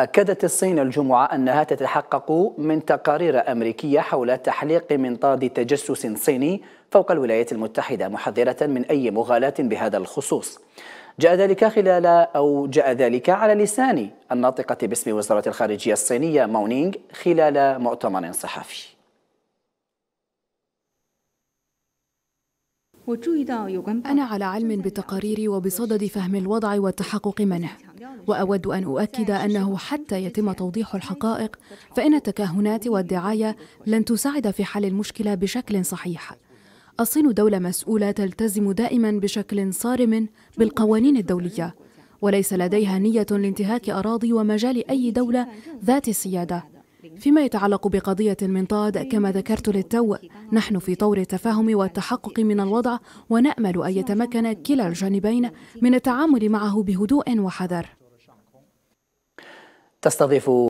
أكدت الصين الجمعة أنها تتحقق من تقارير أمريكية حول تحليق منطاد تجسس صيني فوق الولايات المتحدة محذرة من أي مغالاة بهذا الخصوص جاء ذلك خلال أو جاء ذلك على لسان الناطقة باسم وزارة الخارجية الصينية مونينغ خلال مؤتمر صحفي أنا على علم بتقارير وبصدد فهم الوضع والتحقق منه واود ان اؤكد انه حتى يتم توضيح الحقائق فان التكهنات والدعايه لن تساعد في حل المشكله بشكل صحيح الصين دوله مسؤوله تلتزم دائما بشكل صارم بالقوانين الدوليه وليس لديها نيه لانتهاك اراضي ومجال اي دوله ذات السياده فيما يتعلق بقضية المنطاد كما ذكرت للتو نحن في طور التفاهم والتحقق من الوضع ونأمل أن يتمكن كلا الجانبين من التعامل معه بهدوء وحذر تستضيف